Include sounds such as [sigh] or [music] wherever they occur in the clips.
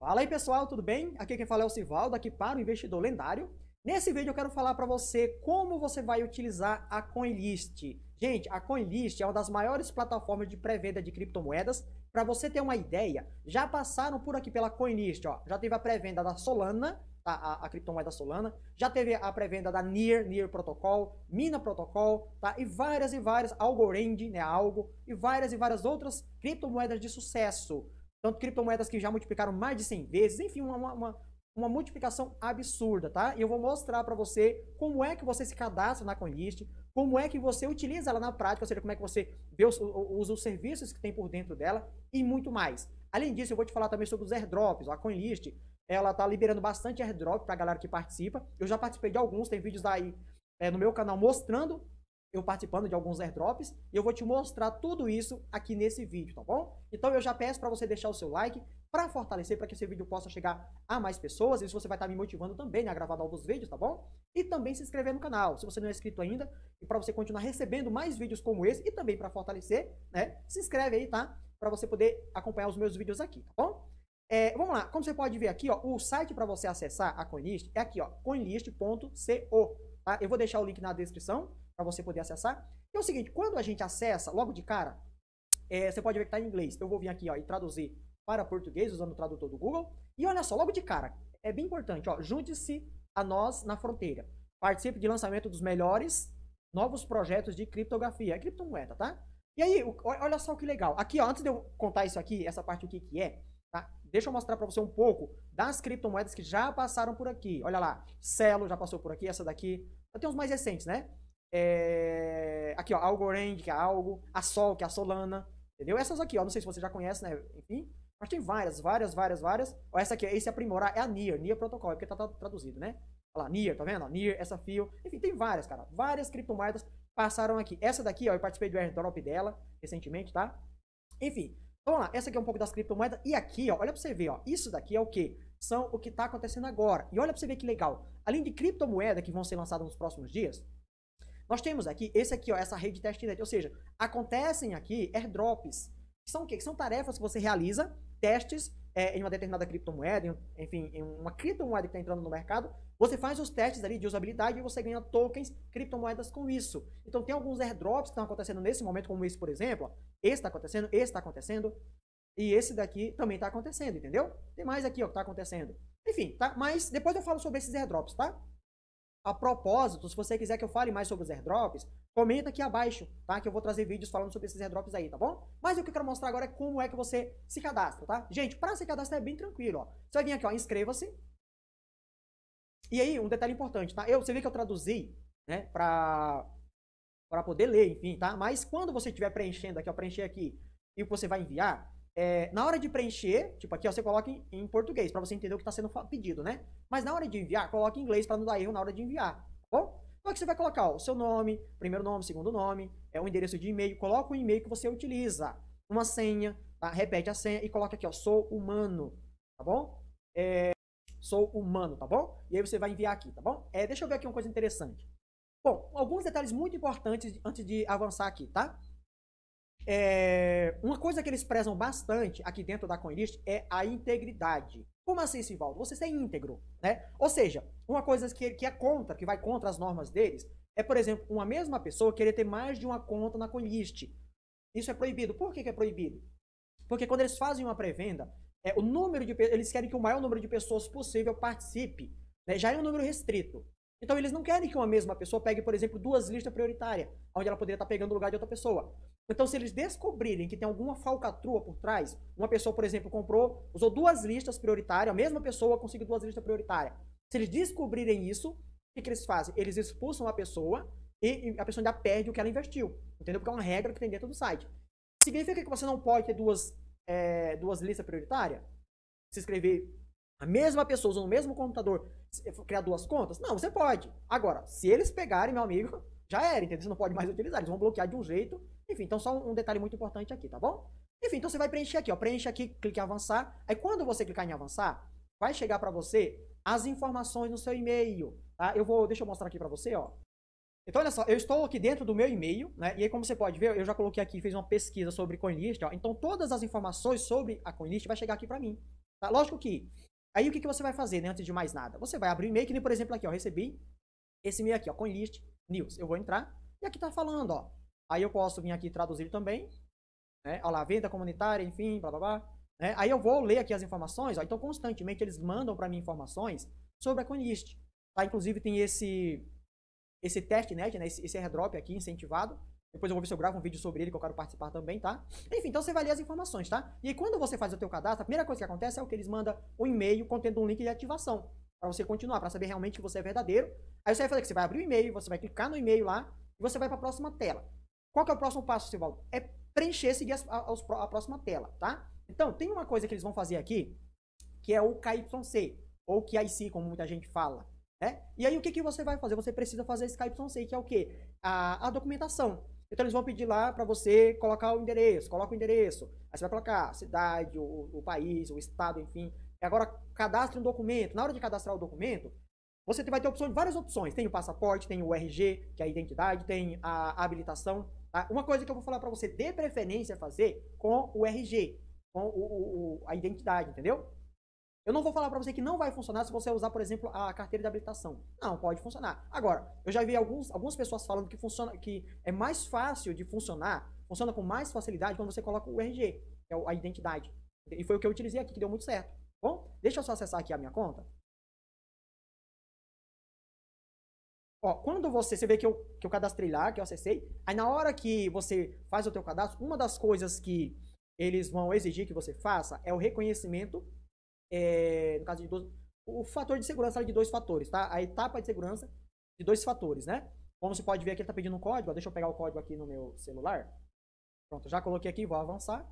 Fala aí pessoal, tudo bem? Aqui quem fala é o Sivaldo, aqui para o Investidor Lendário. Nesse vídeo eu quero falar para você como você vai utilizar a CoinList. Gente, a CoinList é uma das maiores plataformas de pré-venda de criptomoedas. Para você ter uma ideia, já passaram por aqui pela CoinList, ó. Já teve a pré-venda da Solana, a, tá? a, a, criptomoeda Solana, já teve a pré-venda da Near, Near Protocol, Mina Protocol, tá? E várias e várias, Algorand, né, Algo, e várias e várias outras criptomoedas de sucesso. Tanto criptomoedas que já multiplicaram mais de 100 vezes, enfim, uma, uma, uma multiplicação absurda, tá? E eu vou mostrar para você como é que você se cadastra na CoinList, como é que você utiliza ela na prática, ou seja, como é que você vê os, usa os serviços que tem por dentro dela e muito mais. Além disso, eu vou te falar também sobre os airdrops, a CoinList, ela tá liberando bastante airdrop pra galera que participa. Eu já participei de alguns, tem vídeos aí é, no meu canal mostrando eu participando de alguns airdrops, e eu vou te mostrar tudo isso aqui nesse vídeo, tá bom? Então eu já peço para você deixar o seu like para fortalecer, para que esse vídeo possa chegar a mais pessoas, e isso você vai estar tá me motivando também né, a gravar novos vídeos, tá bom? E também se inscrever no canal, se você não é inscrito ainda, e para você continuar recebendo mais vídeos como esse, e também para fortalecer, né? Se inscreve aí, tá? Para você poder acompanhar os meus vídeos aqui, tá bom? É, vamos lá, como você pode ver aqui, ó, o site para você acessar a Coinlist é aqui, ó, coinlist.co, tá? Eu vou deixar o link na descrição, para você poder acessar. E é o seguinte, quando a gente acessa, logo de cara, é, você pode ver que está em inglês. Então, eu vou vir aqui ó, e traduzir para português usando o tradutor do Google. E olha só, logo de cara, é bem importante, ó, junte-se a nós na fronteira. Participe de lançamento dos melhores novos projetos de criptografia. É criptomoeda, tá? E aí, olha só que legal. Aqui, ó, antes de eu contar isso aqui, essa parte o que, que é, tá? Deixa eu mostrar para você um pouco das criptomoedas que já passaram por aqui. Olha lá, Celo já passou por aqui, essa daqui. Tem uns mais recentes, né? É... Aqui, ó, Algorand, que é algo, a Sol, que é a Solana, entendeu? Essas aqui, ó, não sei se você já conhece, né? Enfim, mas tem várias, várias, várias, várias. Ó, essa aqui, esse aprimorar é a NIR, NIR Protocol, é porque tá, tá traduzido, né? Olha lá, NIR, tá vendo? Ó, NIR, essa FIO, enfim, tem várias, cara. Várias criptomoedas passaram aqui. Essa daqui, ó, eu participei do airdrop dela recentemente, tá? Enfim, vamos lá, essa aqui é um pouco das criptomoedas. E aqui, ó, olha pra você ver, ó, isso daqui é o que? São o que tá acontecendo agora. E olha pra você ver que legal. Além de criptomoeda que vão ser lançadas nos próximos dias, nós temos aqui, esse aqui, ó, essa rede testnet, ou seja, acontecem aqui airdrops, que são o quê? Que são tarefas que você realiza, testes é, em uma determinada criptomoeda, em, enfim, em uma criptomoeda que está entrando no mercado, você faz os testes ali de usabilidade e você ganha tokens, criptomoedas com isso. Então tem alguns airdrops que estão acontecendo nesse momento, como esse, por exemplo, ó, esse está acontecendo, esse está acontecendo, e esse daqui também está acontecendo, entendeu? Tem mais aqui, ó, que está acontecendo. Enfim, tá? Mas depois eu falo sobre esses airdrops, tá? A propósito, se você quiser que eu fale mais sobre os airdrops, comenta aqui abaixo, tá? Que eu vou trazer vídeos falando sobre esses airdrops aí, tá bom? Mas o que eu quero mostrar agora é como é que você se cadastra, tá? Gente, para se cadastrar é bem tranquilo, ó. Você vai vir aqui, ó, inscreva-se. E aí, um detalhe importante, tá? Eu, você vê que eu traduzi, né, pra, pra poder ler, enfim, tá? Mas quando você estiver preenchendo aqui, ó, preencher aqui, e você vai enviar, é, na hora de preencher, tipo aqui ó, você coloca em, em português para você entender o que está sendo pedido, né? Mas na hora de enviar, coloca em inglês para não dar erro na hora de enviar, tá bom? Então aqui é você vai colocar ó, o seu nome, primeiro nome, segundo nome, é o endereço de e-mail, coloca o e-mail que você utiliza, uma senha, tá? repete a senha e coloca aqui ó, sou humano, tá bom? É, sou humano, tá bom? E aí você vai enviar aqui, tá bom? É, deixa eu ver aqui uma coisa interessante. Bom, alguns detalhes muito importantes antes de avançar aqui, tá? É, uma coisa que eles prezam bastante aqui dentro da CoinList é a integridade. Como assim, Sivaldo? Você ser é íntegro, né? Ou seja, uma coisa que, que é contra, que vai contra as normas deles, é, por exemplo, uma mesma pessoa querer ter mais de uma conta na CoinList. Isso é proibido. Por que, que é proibido? Porque quando eles fazem uma pré-venda, é, o número de eles querem que o maior número de pessoas possível participe. Né? Já é um número restrito. Então eles não querem que uma mesma pessoa pegue, por exemplo, duas listas prioritárias, onde ela poderia estar pegando o lugar de outra pessoa. Então, se eles descobrirem que tem alguma falcatrua por trás, uma pessoa, por exemplo, comprou, usou duas listas prioritárias, a mesma pessoa conseguiu duas listas prioritárias. Se eles descobrirem isso, o que, eles fazem? Eles expulsam a pessoa e a pessoa ainda perde o que ela investiu. Entendeu? Porque é uma regra que tem dentro do site. Significa que você não pode ter duas, é, duas listas prioritárias? Se inscrever a mesma pessoa usando o mesmo computador, eh, criar duas contas? Não, você pode. Agora, se eles pegarem, meu amigo, [laughs] já era, entendeu? Você não pode mais utilizar. Eles vão bloquear de um jeito enfim, então só um detalhe muito importante aqui, tá bom? Enfim, então você vai preencher aqui, ó. Preenche aqui, clique em avançar. Aí quando você clicar em avançar, vai chegar para você as informações no seu e-mail, tá? Eu vou, deixa eu mostrar aqui para você, ó. Então, olha só, eu estou aqui dentro do meu e-mail, né? E aí, como você pode ver, eu já coloquei aqui, fiz uma pesquisa sobre CoinList, ó. Então, todas as informações sobre a CoinList vai chegar aqui para mim, tá? Lógico que... Aí, o que, que você vai fazer, né? Antes de mais nada. Você vai abrir o e-mail, que nem, por exemplo, aqui, ó. Recebi esse e-mail aqui, ó. CoinList News. Eu vou entrar. E aqui tá falando, ó. Aí eu posso vir aqui traduzir também, né? Olha lá, venda comunitária, enfim, blá blá blá. Né? Aí eu vou ler aqui as informações, ó, então constantemente eles mandam para mim informações sobre a coinlist, Tá? Inclusive tem esse esse testnet, né? Esse, esse airdrop aqui incentivado. Depois eu vou ver se eu gravo um vídeo sobre ele que eu quero participar também, tá? Enfim, então você vai ler as informações, tá? E aí, quando você faz o teu cadastro, a primeira coisa que acontece é o que eles mandam um e-mail contendo um link de ativação para você continuar, para saber realmente que você é verdadeiro. Aí você vai fazer que você vai abrir o e-mail, você vai clicar no e-mail lá e você vai para a próxima tela. Qual que é o próximo passo, Silvaldo? É preencher, seguir a, a, a, próxima tela, tá? Então, tem uma coisa que eles vão fazer aqui, que é o KYC, ou KIC, é como muita gente fala. Né? E aí, o que, que você vai fazer? Você precisa fazer esse KYC, que é o quê? A, a documentação. Então, eles vão pedir lá para você colocar o endereço, coloca o endereço. Aí você vai colocar a cidade, o, o país, o estado, enfim. E agora, cadastre um documento. Na hora de cadastrar o documento, você vai ter opções, várias opções. Tem o passaporte, tem o RG, que é a identidade, tem a habilitação. Tá? Uma coisa que eu vou falar para você, de preferência, fazer com o RG, com o, o, a identidade, entendeu? Eu não vou falar para você que não vai funcionar se você usar, por exemplo, a carteira de habilitação. Não, pode funcionar. Agora, eu já vi alguns, algumas pessoas falando que funciona, que é mais fácil de funcionar, funciona com mais facilidade quando você coloca o RG, que é a identidade. E foi o que eu utilizei aqui, que deu muito certo. Bom, deixa eu só acessar aqui a minha conta. Ó, quando você, você vê que eu, que eu cadastrei lá, que eu acessei, aí na hora que você faz o teu cadastro, uma das coisas que eles vão exigir que você faça é o reconhecimento, é, no caso de dois, o fator de segurança é de dois fatores, tá? A etapa de segurança de dois fatores, né? Como você pode ver aqui, ele está pedindo um código, deixa eu pegar o código aqui no meu celular. Pronto, já coloquei aqui, vou avançar.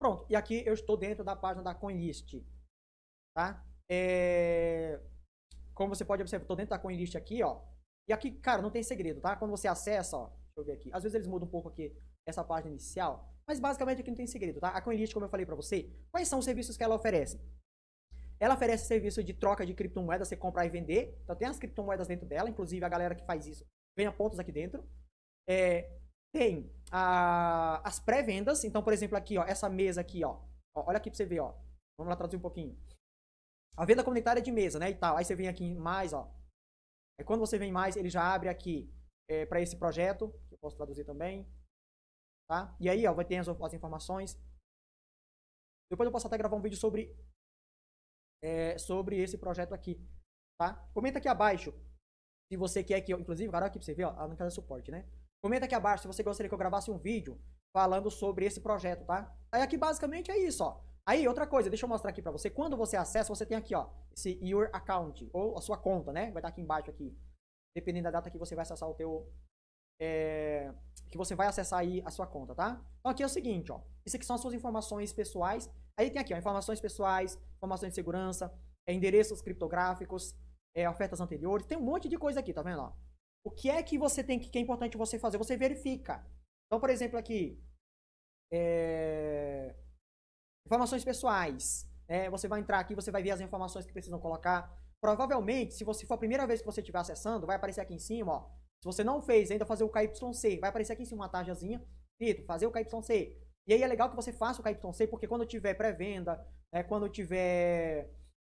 Pronto, e aqui eu estou dentro da página da CoinList, tá? É... Como você pode observar, tô dentro da CoinList aqui, ó. E aqui, cara, não tem segredo, tá? Quando você acessa, ó, deixa eu ver aqui. Às vezes eles mudam um pouco aqui essa página inicial, mas basicamente aqui não tem segredo, tá? A CoinList, como eu falei para você, quais são os serviços que ela oferece? Ela oferece serviço de troca de criptomoedas, você comprar e vender. Então tem as criptomoedas dentro dela, inclusive a galera que faz isso ganha pontos aqui dentro. É, tem a, as pré-vendas. Então, por exemplo, aqui, ó, essa mesa aqui, ó, ó, Olha aqui pra você ver, ó. Vamos lá traduzir um pouquinho. A venda comunitária é de mesa, né? E tal. Aí você vem aqui em mais, ó. Aí quando você vem mais, ele já abre aqui é, para esse projeto, que eu posso traduzir também. Tá? E aí, ó, vai ter as, as informações. Depois eu posso até gravar um vídeo sobre, é, sobre esse projeto aqui. Tá? Comenta aqui abaixo se você quer que eu, inclusive, cara, aqui pra você ver, ó, a única é suporte, né? Comenta aqui abaixo se você gostaria que eu gravasse um vídeo falando sobre esse projeto, tá? Aí aqui basicamente é isso, ó. Aí, outra coisa, deixa eu mostrar aqui para você. Quando você acessa, você tem aqui, ó, esse Your Account, ou a sua conta, né? Vai estar tá aqui embaixo aqui. Dependendo da data que você vai acessar o teu... É, que você vai acessar aí a sua conta, tá? Então, aqui é o seguinte, ó. Isso aqui são as suas informações pessoais. Aí tem aqui, ó, informações pessoais, informações de segurança, é, endereços criptográficos, é, ofertas anteriores. Tem um monte de coisa aqui, tá vendo, ó? O que é que você tem que, que é importante você fazer? Você verifica. Então, por exemplo, aqui... É Informações pessoais. É, você vai entrar aqui, você vai ver as informações que precisam colocar. Provavelmente, se você for a primeira vez que você estiver acessando, vai aparecer aqui em cima, ó. Se você não fez ainda, fazer o KYC. Vai aparecer aqui em cima uma tarjazinha. escrito, fazer o KYC. E aí é legal que você faça o KYC, porque quando tiver pré-venda, é, quando tiver,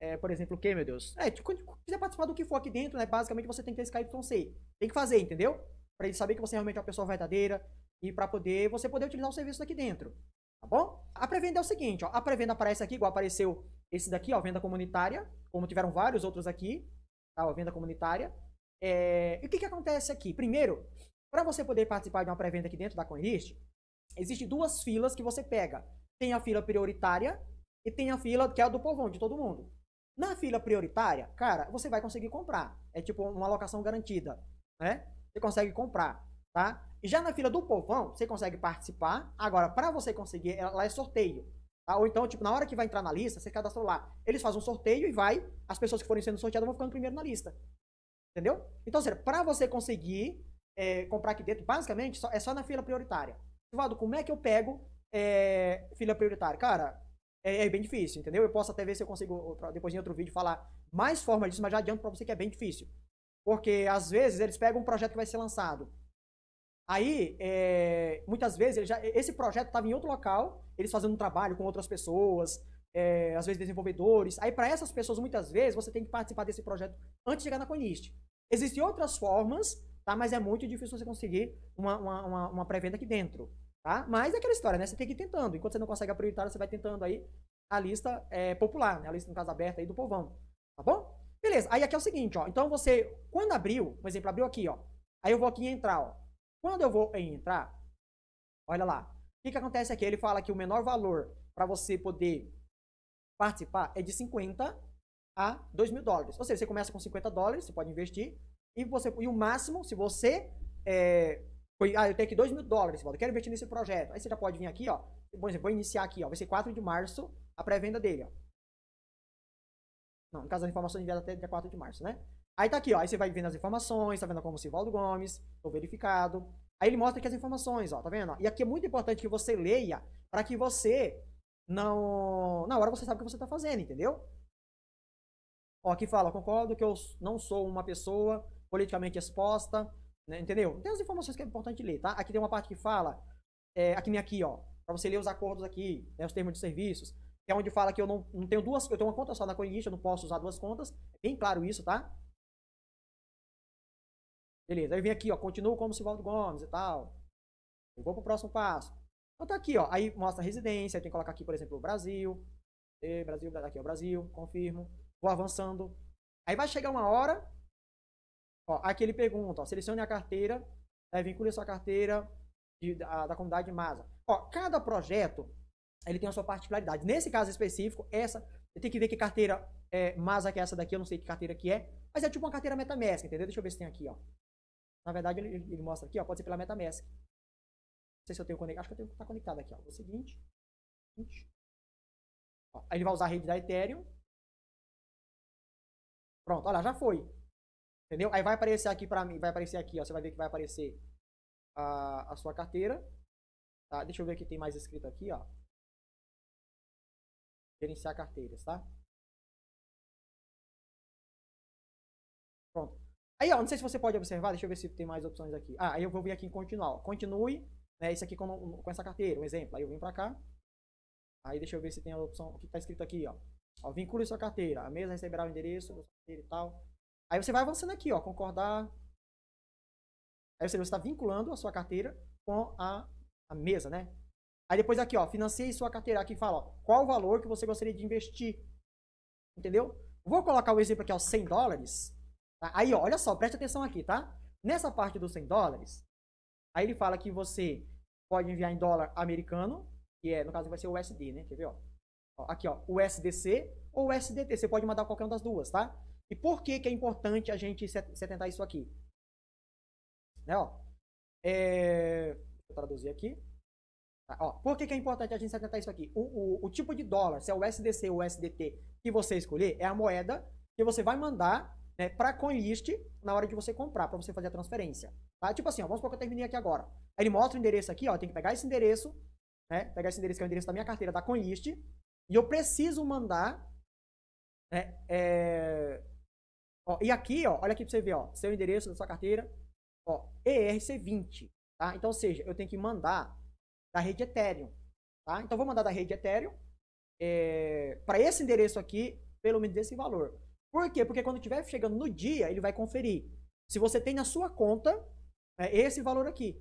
é, por exemplo, o que, meu Deus? É, tipo, quando quiser participar do que for aqui dentro, né? Basicamente você tem que ter esse KYC. Tem que fazer, entendeu? Para ele saber que você realmente é uma pessoa verdadeira e para poder você poder utilizar o serviço daqui dentro. Tá bom? A pré-venda é o seguinte, ó. A pré-venda aparece aqui, igual apareceu esse daqui, ó, venda comunitária, como tiveram vários outros aqui, tá? Ó, venda comunitária. É... E o que, que acontece aqui? Primeiro, para você poder participar de uma pré-venda aqui dentro da CoinList, existe duas filas que você pega. Tem a fila prioritária e tem a fila que é a do povão, de todo mundo. Na fila prioritária, cara, você vai conseguir comprar. É tipo uma locação garantida, né? Você consegue comprar tá? Já na fila do povão, você consegue participar. Agora, para você conseguir, lá é sorteio. Tá? Ou então, tipo, na hora que vai entrar na lista, você cadastra lá. Eles fazem um sorteio e vai, as pessoas que forem sendo sorteadas vão ficando primeiro na lista. Entendeu? Então, para você conseguir é, comprar aqui dentro, basicamente, só, é só na fila prioritária. Valdo, como é que eu pego é, fila prioritária? Cara, é, é, bem difícil, entendeu? Eu posso até ver se eu consigo, depois em outro vídeo, falar mais formas disso, mas já adianto para você que é bem difícil. Porque, às vezes, eles pegam um projeto que vai ser lançado Aí, é, muitas vezes, já, esse projeto estava em outro local, eles fazendo um trabalho com outras pessoas, é, às vezes desenvolvedores. Aí, para essas pessoas, muitas vezes, você tem que participar desse projeto antes de chegar na Conist. Existem outras formas, tá? mas é muito difícil você conseguir uma, uma, uma, uma pré-venda aqui dentro. Tá? Mas é aquela história, né? Você tem que ir tentando. Enquanto você não consegue a prioritária, você vai tentando aí a lista é, popular, né? a lista, no caso, aberta aí do povão. Tá bom? Beleza. Aí aqui é o seguinte, ó. Então você, quando abriu, por exemplo, abriu aqui, ó. Aí eu vou aqui entrar, ó. Quando eu vou em entrar, olha lá. O que, que acontece aqui? Ele fala que o menor valor para você poder participar é de 50 a 2 mil dólares. Ou seja, você começa com 50 dólares, você pode investir. E, você, e o máximo, se você. É, foi, ah, eu tenho aqui 2 mil dólares, eu quero investir nesse projeto. Aí você já pode vir aqui, ó. Por exemplo, vou iniciar aqui, ó. Vai ser 4 de março a pré-venda dele, ó. Não, no caso da informação de até dia 4 de março, né? Aí tá aqui, ó. Aí você vai vendo as informações, tá vendo como Sivaldo Gomes, tô verificado. Aí ele mostra aqui as informações, ó, tá vendo? E aqui é muito importante que você leia para que você não. Na hora você sabe o que você tá fazendo, entendeu? Ó, aqui fala, concordo que eu não sou uma pessoa politicamente exposta, né? entendeu? Tem as informações que é importante ler, tá? Aqui tem uma parte que fala, é, aqui, aqui, ó, para você ler os acordos aqui, né, os termos de serviços, que é onde fala que eu não, não tenho duas, eu tenho uma conta só na CoinList, eu não posso usar duas contas, é bem claro isso, tá? Beleza, aí vem aqui, ó, continuo como Silvaldo Gomes e tal. Eu vou pro próximo passo. Então tá aqui, ó, aí mostra a residência, tem que colocar aqui, por exemplo, o Brasil. E Brasil, aqui é o Brasil, confirmo. Vou avançando. Aí vai chegar uma hora, ó, aqui ele pergunta, ó, selecione a carteira, É vincule a sua carteira de, da, da comunidade MASA. Ó, cada projeto, ele tem a sua particularidade. Nesse caso específico, essa, eu tenho que ver que carteira é, MASA que é essa daqui, eu não sei que carteira que é, mas é tipo uma carteira MetaMask, entendeu? Deixa eu ver se tem aqui, ó. Na verdade, ele, ele mostra aqui, ó, pode ser pela MetaMask. Não sei se eu tenho conectado. Acho que eu tenho que tá conectado aqui, ó. O seguinte. Ó, aí ele vai usar a rede da Ethereum. Pronto, olha já foi. Entendeu? Aí vai aparecer aqui para mim, vai aparecer aqui, ó. Você vai ver que vai aparecer a, a sua carteira. Tá? Deixa eu ver o que tem mais escrito aqui, ó. Gerenciar carteiras, tá? Pronto. Aí, ó, não sei se você pode observar, deixa eu ver se tem mais opções aqui. Ah, aí eu vou vir aqui em continuar. Ó. Continue, né, isso aqui com, com, essa carteira, um exemplo. Aí eu vim pra cá. Aí deixa eu ver se tem a opção, o que tá escrito aqui, ó. ó vincule sua carteira, a mesa receberá o endereço, carteira e tal. Aí você vai avançando aqui, ó, concordar. Aí você está vinculando a sua carteira com a, a mesa, né? Aí depois aqui, ó, financie sua carteira. Aqui fala, ó, qual o valor que você gostaria de investir. Entendeu? Vou colocar o exemplo aqui, ó, 100 dólares. Tá? Aí, olha só, preste atenção aqui, tá? Nessa parte dos 100 dólares, aí ele fala que você pode enviar em dólar americano, que é, no caso, vai ser o USD, né? Quer ver, ó? ó aqui, ó, USDC ou USDT. Você pode mandar qualquer uma das duas, tá? E por que, que é importante a gente se atentar isso aqui? Né, ó? É... Vou traduzir aqui. Tá, ó, por que, que é importante a gente se atentar isso aqui? O, o, o tipo de dólar, se é o USDC ou o USDT que você escolher, é a moeda que você vai mandar né, para CoinList na hora de você comprar, para você fazer a transferência. Tá? Tipo assim, ó, vamos supor que eu terminei aqui agora. Aí ele mostra o endereço aqui, ó, tem que pegar esse endereço, né, pegar esse endereço que é o endereço da minha carteira da CoinList, e eu preciso mandar... Né, é, ó, e aqui, ó, olha aqui para você ver, ó, seu endereço da sua carteira, ó, ERC20. Tá? Então, ou seja, eu tenho que mandar da rede Ethereum. Tá? Então, vou mandar da rede Ethereum é, para esse endereço aqui, pelo menos desse valor. Por quê? Porque quando estiver chegando no dia, ele vai conferir. Se você tem na sua conta é, esse valor aqui.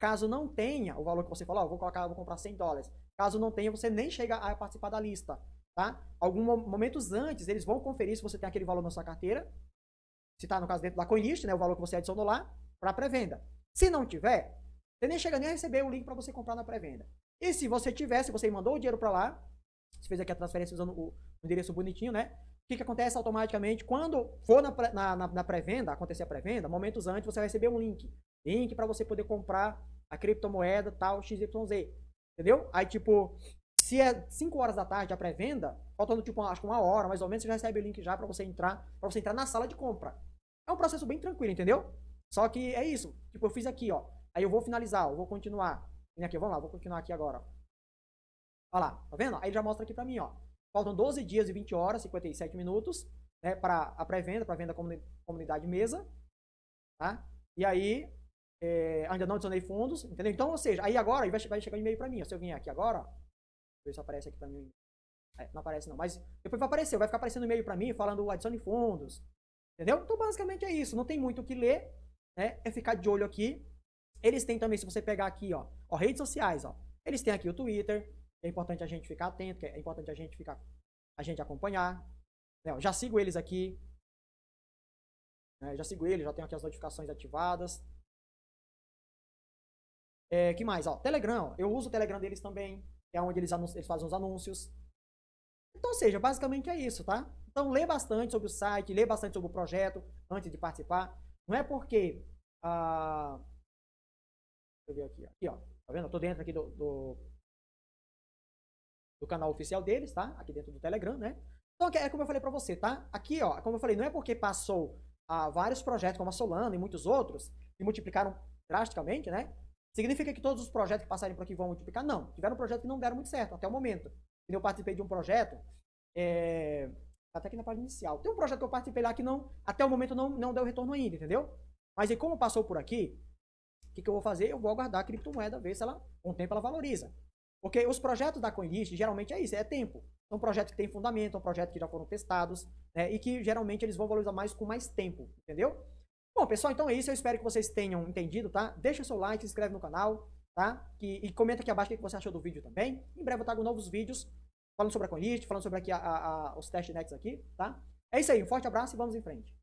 Caso não tenha o valor que você falou, oh, vou, colocar, vou comprar 100 dólares. Caso não tenha, você nem chega a participar da lista. Tá? Alguns momentos antes, eles vão conferir se você tem aquele valor na sua carteira. Se está, no caso, dentro da CoinList, né, o valor que você adicionou lá, para pré-venda. Se não tiver, você nem chega nem a receber o link para você comprar na pré-venda. E se você tiver, se você mandou o dinheiro para lá, você fez aqui a transferência usando o, o endereço bonitinho, né? O que, que acontece automaticamente? Quando for na, na, na, na pré-venda, acontecer a pré-venda, momentos antes você vai receber um link. Link para você poder comprar a criptomoeda tal XYZ. Entendeu? Aí, tipo, se é 5 horas da tarde a pré-venda, faltando tipo, acho que uma hora, mais ou menos, você já recebe o link já para você entrar, para você entrar na sala de compra. É um processo bem tranquilo, entendeu? Só que é isso. Tipo, eu fiz aqui, ó. Aí eu vou finalizar, eu vou continuar. Vem aqui, vamos lá, vou continuar aqui agora. Olha lá, tá vendo? Aí ele já mostra aqui pra mim, ó. Faltam 12 dias e 20 horas, 57 minutos, né, para a pré-venda, para venda comunidade mesa, tá? E aí, é, ainda não adicionei fundos, entendeu? Então, ou seja, aí agora vai, vai chegar um e-mail para mim. Se eu vim aqui agora, ver se aparece aqui para mim. É, não aparece não, mas depois vai aparecer, vai ficar aparecendo e-mail para mim falando adicione fundos, entendeu? Então, basicamente é isso, não tem muito o que ler, né? É ficar de olho aqui. Eles têm também, se você pegar aqui, ó, ó redes sociais, ó. Eles têm aqui o Twitter, é importante a gente ficar atento, é importante a gente ficar a gente acompanhar. Né? Eu já sigo eles aqui. Né? já sigo eles, já tenho aqui as notificações ativadas. É, que mais? Ó, Telegram. Eu uso o Telegram deles também. É onde eles, eles fazem os anúncios. Então, seja, basicamente é isso, tá? Então, lê bastante sobre o site, lê bastante sobre o projeto antes de participar. Não é porque... Ah, deixa eu ver aqui. Aqui, ó. Tá vendo? Eu tô dentro aqui do, do do canal oficial deles, tá? Aqui dentro do Telegram, né? Então é como eu falei para você, tá? Aqui, ó, como eu falei, não é porque passou a ah, vários projetos como a Solana e muitos outros que multiplicaram drasticamente, né? Significa que todos os projetos que passarem por aqui vão multiplicar? Não. Tiveram projetos que não deram muito certo até o momento. Eu participei de um projeto, é... Tá até aqui na página inicial. Tem um projeto que eu participei lá que não, até o momento não, não deu retorno ainda, entendeu? Mas e como passou por aqui, o que, que eu vou fazer? Eu vou aguardar a criptomoeda, ver se ela, com o tempo ela valoriza. Porque os projetos da CoinList geralmente é isso, é tempo. São é projetos que têm fundamento, são é projetos que já foram testados, né, e que geralmente eles vão valorizar mais com mais tempo, entendeu? Bom, pessoal, então é isso. Eu espero que vocês tenham entendido, tá? Deixa o seu like, se inscreve no canal, tá? E, e comenta aqui abaixo o que você achou do vídeo também. Em breve eu trago novos vídeos falando sobre a CoinList, falando sobre aqui a, a, a, os testnets aqui, tá? É isso aí, um forte abraço e vamos em frente.